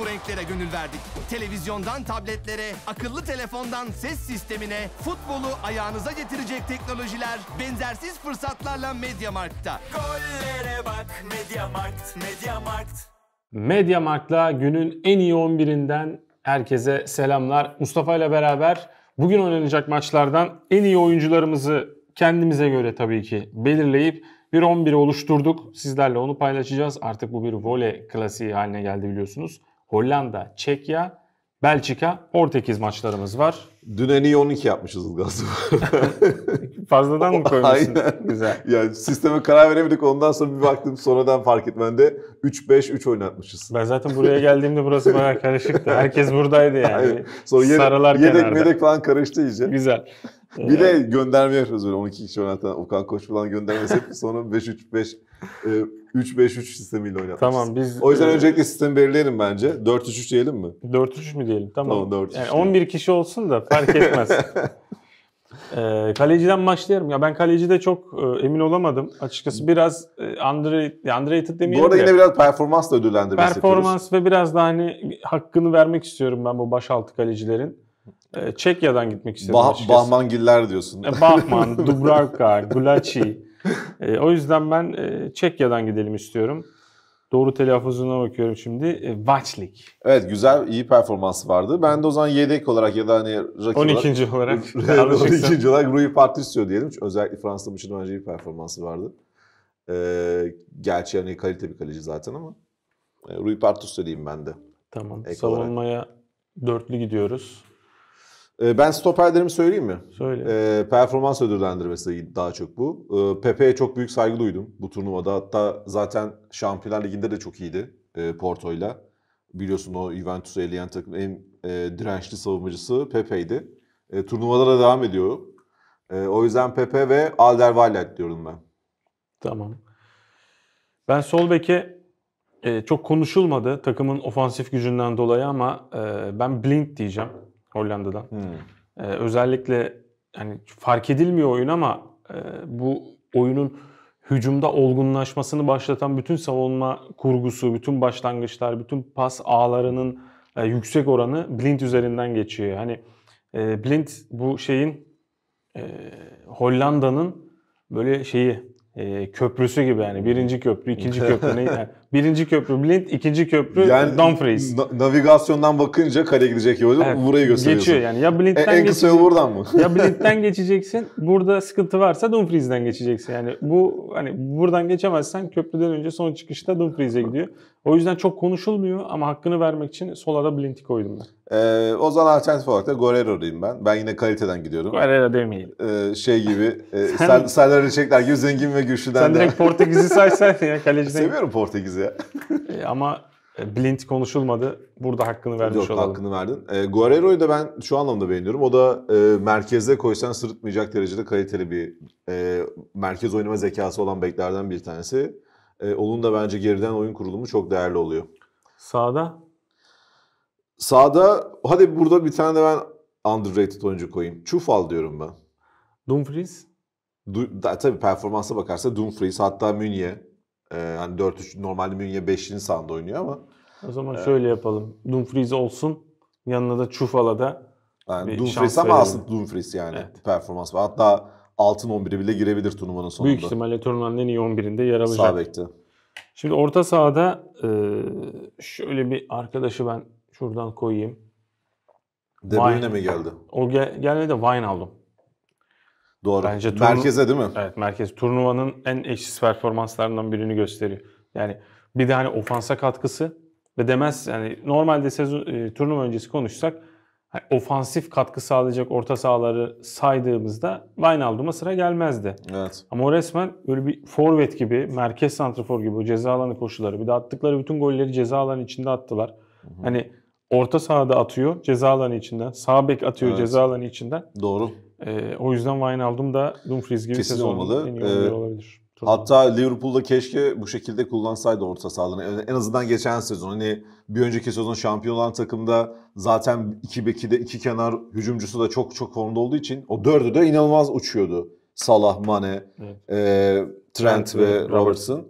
bu renklere gönül verdik. Televizyondan tabletlere, akıllı telefondan ses sistemine, futbolu ayağınıza getirecek teknolojiler, benzersiz fırsatlarla Mediamarkt'ta. Gollere bak Mediamarkt, Mediamarkt. Mediamarkt'la günün en iyi 11'inden herkese selamlar. Mustafa ile beraber bugün oynanacak maçlardan en iyi oyuncularımızı kendimize göre tabii ki belirleyip bir 11 oluşturduk. Sizlerle onu paylaşacağız. Artık bu bir voley klasiği haline geldi biliyorsunuz. Hollanda, Çekya, Belçika, Portekiz maçlarımız var. Dün en iyi 12 yapmışız Ilgaz. Fazladan mı koymuşsun? Aynen. Güzel. Yani sisteme karar veremedik. Ondan sonra bir baktım sonradan fark etmende 3-5-3 oynatmışız. Ben zaten buraya geldiğimde burası bayağı karışıktı. Herkes buradaydı yani. Aynen. Sonra yedek, Sarılar yedek kenarda. falan karıştı iyice. Güzel. Ee, bir de gönderme yapıyoruz böyle 12 kişi oynatan Okan Koç falan göndermesi sonra 5-3-5 3-5-3 e, sistemiyle oynatmışız. Tamam biz... O yüzden e, öncelikle sistemi belirleyelim bence. 4-3-3 diyelim mi? 4-3 mü diyelim? Tamam. tamam 4 yani 11 diyelim. kişi olsun da fark etmez. e, kaleciden başlayalım. Ya ben kalecide çok e, emin olamadım. Açıkçası hmm. biraz e, underrated, underrated demeyelim Bu arada de, yine biraz performansla ödüllendirmesi Performans yapıyoruz. ve biraz da hani hakkını vermek istiyorum ben bu başaltı kalecilerin. E, Çekya'dan gitmek istedim bah, açıkçası. Bahmangiller diyorsun. E, Bahman, Dubravka, Gulaci. E, o yüzden ben e, Çekya'dan gidelim istiyorum. Doğru telaffuzuna bakıyorum şimdi. E, Vaçlik. Evet güzel iyi performansı vardı. Ben de o zaman yedek olarak ya da hani rakip 12. olarak. olarak 12. olarak Rui Patricio diyelim. Çünkü özellikle Fransa maçından önce iyi performansı vardı. Ee, gerçi hani kalite bir kaleci zaten ama. E, Rui Patricio diyeyim ben de. Tamam. Ek Savunmaya olarak. dörtlü gidiyoruz. Ee, ben stoperlerimi söyleyeyim mi? Söyle. E, performans ödüllendirmesi daha çok bu. E, Pepe'ye çok büyük saygı duydum bu turnuvada. Hatta zaten Şampiyonlar Ligi'nde de çok iyiydi e, Porto'yla. Biliyorsun o Juventus'u eleyen takım en e, dirençli savunmacısı Pepe'ydi. E, turnuvalara devam ediyor. E, o yüzden Pepe ve Alderweireld diyorum ben. Tamam. Ben sol beke e, çok konuşulmadı takımın ofansif gücünden dolayı ama e, ben Blind diyeceğim. Hollanda'dan. Hmm. Ee, özellikle hani fark edilmiyor oyun ama e, bu oyunun hücumda olgunlaşmasını başlatan bütün savunma kurgusu, bütün başlangıçlar, bütün pas ağlarının e, yüksek oranı Blind üzerinden geçiyor. Hani e, Blind bu şeyin e, Hollanda'nın böyle şeyi e, köprüsü gibi yani birinci köprü, ikinci köprü ne yani Birinci köprü Blind, ikinci köprü yani, Dumfries. Na- navigasyondan bakınca kale gidecek yolu evet, burayı gösteriyorsun. Geçiyor yani. Ya Blind'den e, en kısa yol buradan mı? ya Blind'den geçeceksin. Burada sıkıntı varsa Dumfries'den geçeceksin. Yani bu hani buradan geçemezsen köprüden önce son çıkışta Dumfries'e gidiyor. O yüzden çok konuşulmuyor ama hakkını vermek için sola da Blind'i koydum ben. Ee, o zaman alternatif olarak da Guerrero'dayım ben. Ben yine kaliteden gidiyorum. Guerrero demeyelim. Ee, şey gibi, e, sen, Serdar Reçekler gibi zengin ve güçlüden Sen de. direkt Portekiz'i saysaydın ya kaleciden. Seviyorum Portekiz'i ya. e, ama e, Blind konuşulmadı. Burada hakkını vermiş Yok, hakkını verdin. E, Guerrero'yu da ben şu anlamda beğeniyorum. O da e, merkezde koysan sırıtmayacak derecede kaliteli bir e, merkez oynama zekası olan beklerden bir tanesi. E, onun da bence geriden oyun kurulumu çok değerli oluyor. Sağda? Sağda hadi burada bir tane de ben underrated oyuncu koyayım. Çufal diyorum ben. Dumfries? Du, da, tabii performansa bakarsa Dumfries hatta Münye. Ee, yani 4-3 normalde Münye 5'ini sahanda oynuyor ama. O zaman ee, şöyle yapalım. Dumfries olsun. Yanına da Çufal'a da yani Dumfries ama aslında Dumfries yani evet. performans var. Hatta altın 11'e bile girebilir turnuvanın sonunda. Büyük ihtimalle turnuvanın en iyi 11'inde yer alacak. Sağ bekti. Şimdi orta sahada e, şöyle bir arkadaşı ben şuradan koyayım. De Bruyne mi geldi? O gel gelmedi de Wijnaldum. Doğru. Bence turnu... merkeze değil mi? Evet, merkez turnuvanın en eşsiz performanslarından birini gösteriyor. Yani bir de hani ofansa katkısı ve demez yani normalde sezon e, turnuva öncesi konuşsak hani ofansif katkı sağlayacak orta sahaları saydığımızda Wijnaldum'a sıra gelmezdi. Evet. Ama o resmen böyle bir forvet gibi, merkez santrafor gibi o ceza alanı koşuları. Bir de attıkları bütün golleri ceza alanı içinde attılar. Hı hı. Hani orta sahada atıyor ceza alanı içinden. Sağ bek atıyor evet. ceza alanı içinden. Doğru. E, o yüzden aldım da Dumfries gibi Kesin olmalı. en iyi ee, Hatta Liverpool'da keşke bu şekilde kullansaydı orta sahalarını. en azından geçen sezon. Hani bir önceki sezon şampiyon olan takımda zaten iki beki de iki kenar hücumcusu da çok çok formda olduğu için o dördü de inanılmaz uçuyordu. Salah, Mane, evet. e, Trent, Trent ve Robertson.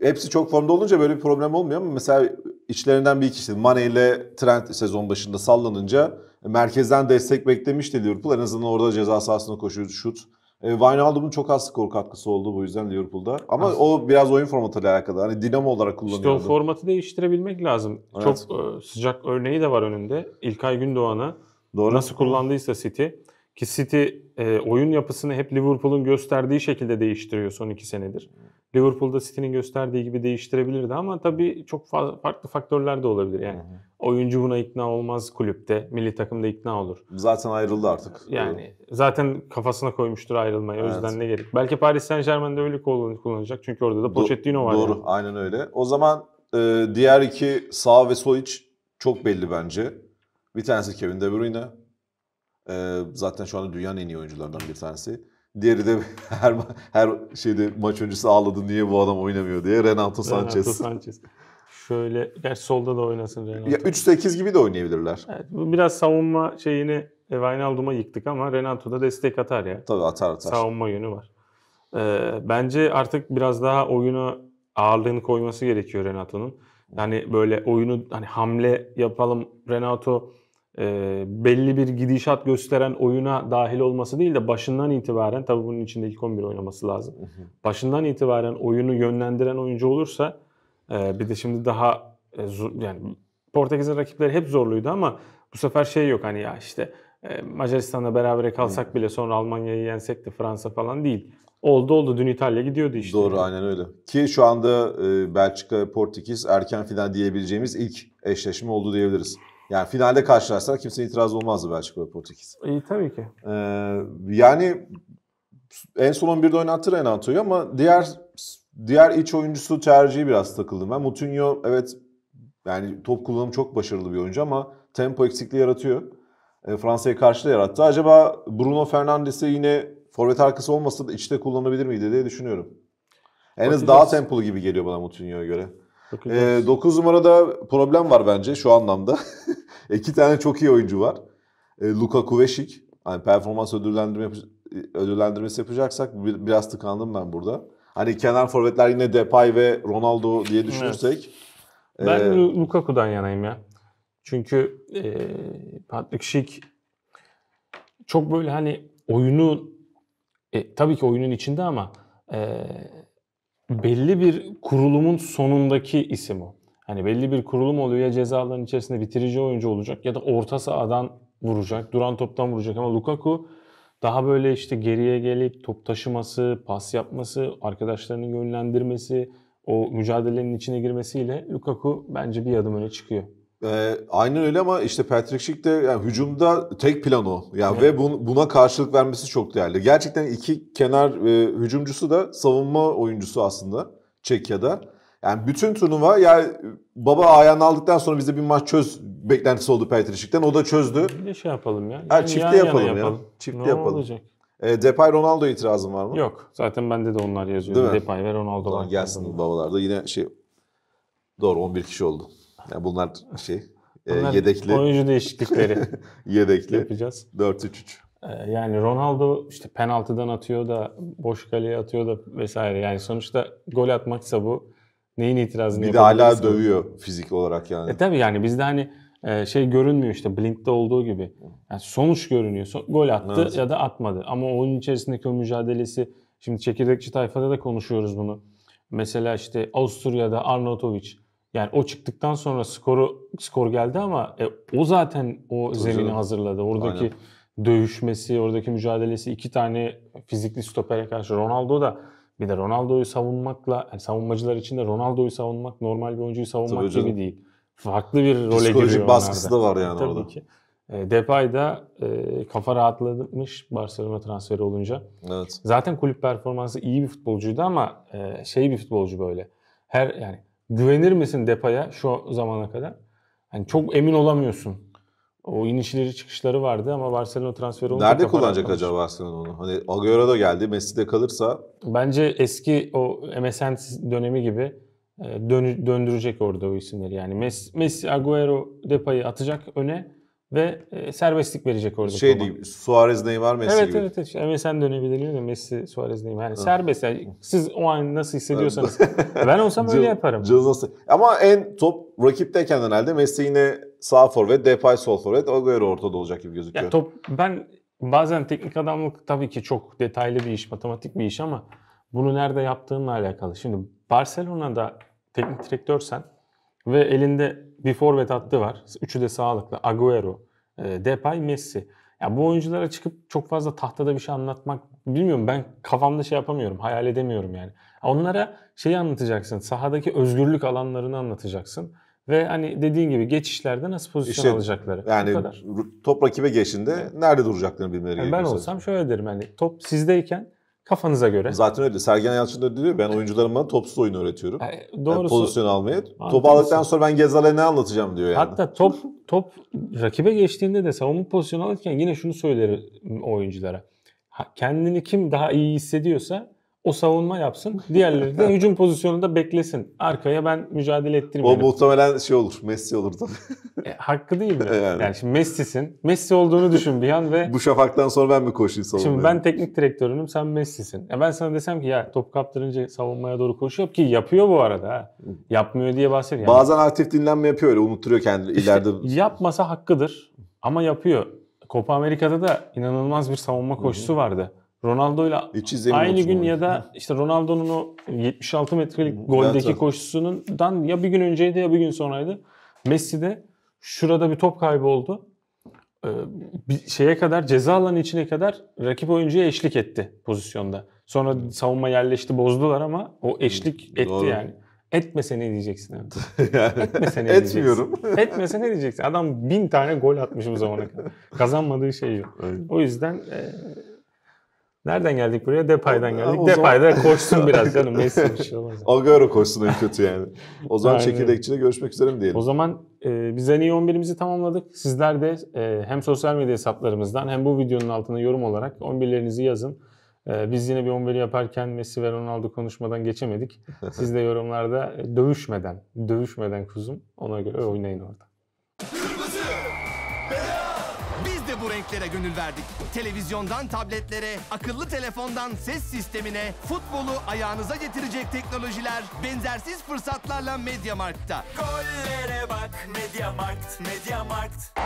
Hepsi çok formda olunca böyle bir problem olmuyor ama mesela içlerinden bir ikisi Mane ile Trent sezon başında sallanınca merkezden destek beklemişti Liverpool. En azından orada ceza sahasına koşuyor şut. E, Wijnaldum'un çok az skor katkısı oldu bu yüzden Liverpool'da. Ama Aslında. o biraz oyun formatıyla alakalı. Hani dinamo olarak kullanıyordu. İşte o formatı değiştirebilmek lazım. Evet. Çok e, sıcak örneği de var önünde. İlkay Gündoğan'a Doğru. nasıl kullandıysa City. Ki City e, oyun yapısını hep Liverpool'un gösterdiği şekilde değiştiriyor son iki senedir. Liverpool'da City'nin gösterdiği gibi değiştirebilirdi ama tabii çok farklı faktörler de olabilir yani. Hı-hı. Oyuncu buna ikna olmaz kulüpte, milli takımda ikna olur. Zaten ayrıldı artık. Yani zaten kafasına koymuştur ayrılmayı. Evet. O yüzden ne gerek? Belki Paris Saint-Germain'de öyle kullanacak çünkü orada da Pochettino var. Doğru, yani. aynen öyle. O zaman e, diğer iki sağ ve sol iç çok belli bence. Bir tanesi Kevin De Bruyne. E, zaten şu anda dünyanın en iyi oyuncularından bir tanesi. Diğeri de her, her şeyde maç öncesi ağladı niye bu adam oynamıyor diye Renato Sanchez. Renato Sanchez. Şöyle gerçi solda da oynasın Renato. Ya 3-8 gibi de oynayabilirler. Evet, bu biraz savunma şeyini e, Wijnaldum'a yıktık ama Renato da destek atar ya. Tabii atar atar. Savunma yönü var. Ee, bence artık biraz daha oyuna ağırlığını koyması gerekiyor Renato'nun. Yani böyle oyunu hani hamle yapalım Renato e, belli bir gidişat gösteren oyuna dahil olması değil de başından itibaren tabii bunun içinde ilk 11 oynaması lazım. Başından itibaren oyunu yönlendiren oyuncu olursa e, bir de şimdi daha e, zor, yani Portekiz'in rakipleri hep zorluydu ama bu sefer şey yok hani ya işte e, Macaristan'la beraber kalsak bile sonra Almanya'yı yensek de Fransa falan değil. Oldu oldu dün İtalya gidiyordu işte. Doğru aynen öyle. Ki şu anda e, Belçika Portekiz erken final diyebileceğimiz ilk eşleşme oldu diyebiliriz. Yani finalde karşılaşsalar kimse itiraz olmazdı Belçika ve Portekiz. İyi tabii ki. Ee, yani en son 11'de oynattı Renato'yu ama diğer diğer iç oyuncusu tercihi biraz takıldım ben. Mutinho evet yani top kullanımı çok başarılı bir oyuncu ama tempo eksikliği yaratıyor. E, Fransa'ya karşı da yarattı. Acaba Bruno Fernandes'e yine forvet arkası olmasa da içte kullanabilir miydi diye düşünüyorum. En az daha tempolu gibi geliyor bana Mutinho'ya göre. E, ee, 9 numarada problem var bence şu anlamda. İki tane çok iyi oyuncu var. E, Luka Kuveşik. Hani performans ödüllendirme ödüllendirmesi yapacaksak bir, biraz tıkandım ben burada. Hani kenar forvetler yine Depay ve Ronaldo diye düşünürsek. Evet. Ben e, Lukaku'dan yanayım ya. Çünkü e, Patrick Schick çok böyle hani oyunu e, tabii ki oyunun içinde ama e, belli bir kurulumun sonundaki isim o. Hani belli bir kurulum oluyor ya cezaların içerisinde bitirici oyuncu olacak ya da orta sahadan vuracak, duran toptan vuracak ama Lukaku daha böyle işte geriye gelip top taşıması, pas yapması, arkadaşlarının yönlendirmesi, o mücadelenin içine girmesiyle Lukaku bence bir adım öne çıkıyor. Ee, aynen öyle ama işte Patrick Schick de yani hücumda tek plan o. Yani evet. ve bun, buna karşılık vermesi çok değerli. Gerçekten iki kenar e, hücumcusu da savunma oyuncusu aslında Çekya'da. Yani bütün turnuva yani baba ayağını aldıktan sonra bize bir maç çöz beklentisi oldu Patrick Schick'ten. O da çözdü. Bir de şey yapalım ya. Ha, yani çifte yan yapalım, yapalım ya. Çifte ne Olacak? E, Depay Ronaldo itirazın var mı? Yok. Zaten bende de onlar yazıyor. Depay ve Ronaldo var. Gelsin da. yine şey Doğru 11 kişi oldu. Yani bunlar şey e, bunlar yedekli. Oyuncu değişiklikleri yedekli. yapacağız. 4-3-3. E, yani Ronaldo işte penaltıdan atıyor da boş kaleye atıyor da vesaire. Yani sonuçta gol atmaksa bu neyin itirazını Bir de hala dövüyor fizik olarak yani. E tabii yani bizde hani e, şey görünmüyor işte Blink'te olduğu gibi. Yani sonuç görünüyor. gol attı evet. ya da atmadı. Ama oyun içerisindeki o mücadelesi şimdi çekirdekçi tayfada da konuşuyoruz bunu. Mesela işte Avusturya'da Arnautovic yani o çıktıktan sonra skoru skor geldi ama e, o zaten o Tabii zemini hazırladı. Oradaki Aynen. dövüşmesi, oradaki mücadelesi iki tane fizikli stopere karşı Ronaldo da bir de Ronaldo'yu savunmakla yani savunmacılar için de Ronaldo'yu savunmak normal bir oyuncuyu savunmak gibi değil. Farklı bir role giriyor Psikolojik baskısı da var yani Tabii orada. Ki. E, Depay da e, kafa rahatlamış Barcelona transferi olunca. Evet. Zaten kulüp performansı iyi bir futbolcuydu ama e, şey bir futbolcu böyle. Her yani güvenir misin Depa'ya şu zamana kadar? Yani çok emin olamıyorsun. O inişleri çıkışları vardı ama Barcelona transferi olunca Nerede kullanacak kalmış. acaba Barcelona onu? Hani Agüero da geldi, Messi de kalırsa. Bence eski o MSN dönemi gibi e, dön, döndürecek orada o isimleri. Yani Messi, Messi Agüero, Depay'ı atacak öne ve e, serbestlik verecek orada. Şey Roma. diyeyim, Suarez Neymar Messi evet, gibi. Evet evet, evet. sen dönebilir mi? Messi, Suarez Neymar. Yani serbest. Yani siz o an nasıl hissediyorsanız. ben olsam öyle yaparım. Cız nasıl? Ama en top rakipteyken herhalde Messi yine sağ forvet, Depay sol forvet, Agüero ortada olacak gibi gözüküyor. Ya top, ben bazen teknik adamlık tabii ki çok detaylı bir iş, matematik bir iş ama bunu nerede yaptığınla alakalı. Şimdi Barcelona'da teknik direktörsen ve elinde bir forvet attı var. Üçü de sağlıklı. Agüero, e, Depay, Messi. Ya bu oyunculara çıkıp çok fazla tahtada bir şey anlatmak bilmiyorum ben kafamda şey yapamıyorum, hayal edemiyorum yani. Onlara şeyi anlatacaksın. Sahadaki özgürlük alanlarını anlatacaksın. Ve hani dediğin gibi geçişlerde nasıl pozisyon işte, alacakları. Yani kadar. top rakibe geçinde evet. nerede duracaklarını bilmeleri yani gerekiyor. Ben olsam şöyle derim hani top sizdeyken Kafanıza göre. Zaten öyle. Sergen Yalçın da diyor ben oyuncularıma topsuz oyun öğretiyorum. Yani doğrusu. Yani pozisyon almayı. Anladım. Topu aldıktan sonra ben Gezal'e ne anlatacağım diyor yani. Hatta top top rakibe geçtiğinde de savunma pozisyonu alırken yine şunu söylerim oyunculara. Kendini kim daha iyi hissediyorsa o savunma yapsın. Diğerleri de hücum pozisyonunda beklesin. Arkaya ben mücadele ettirmeyeyim. O muhtemelen şey olur. Messi olur da E, hakkı değil mi? yani. yani şimdi Messi'sin. Messi olduğunu düşün bir an ve... Bu şafaktan sonra ben mi koşayım savunmaya? Şimdi ben teknik direktörünüm. Sen Messi'sin. E ben sana desem ki ya top kaptırınca savunmaya doğru koşuyor ki yapıyor bu arada. Ha. Yapmıyor diye bahsediyor. Yani, Bazen aktif dinlenme yapıyor öyle unutturuyor kendini işte ileride. Yapmasa hakkıdır ama yapıyor. Copa Amerika'da da inanılmaz bir savunma koşusu vardı. Ronaldo'yla aynı gün ya da işte Ronaldo'nun o 76 metrelik goldeki evet, koşusundan ya bir gün önceydi ya bir gün sonraydı. de şurada bir top kaybı oldu. Ee, bir şeye kadar ceza alanı içine kadar rakip oyuncuya eşlik etti pozisyonda. Sonra savunma yerleşti bozdular ama o eşlik etti Doğru. yani. Etmese ne diyeceksin? Evet. yani, Etmese ne Etmiyorum. diyeceksin? Etmese ne diyeceksin? Adam bin tane gol atmış bu zamana kadar. Kazanmadığı şey yok. Evet. O yüzden e, Nereden geldik buraya? Depay'dan geldik. O Depay'da zaman... koşsun biraz canım. Neyse bir şey olmaz. Agüero koşsun en kötü yani. O zaman yani, çekirdekçide görüşmek üzere mi diyelim? O zaman e, biz en iyi 11'imizi tamamladık. Sizler de e, hem sosyal medya hesaplarımızdan hem bu videonun altına yorum olarak 11'lerinizi yazın. E, biz yine bir 11 yaparken Messi ve Ronaldo konuşmadan geçemedik. Siz de yorumlarda dövüşmeden, dövüşmeden kuzum ona göre oynayın orada. de bu renklere gönül verdik. Televizyondan tabletlere, akıllı telefondan ses sistemine, futbolu ayağınıza getirecek teknolojiler, benzersiz fırsatlarla Mediamarkt'ta. Gollere bak Mediamarkt, Mediamarkt.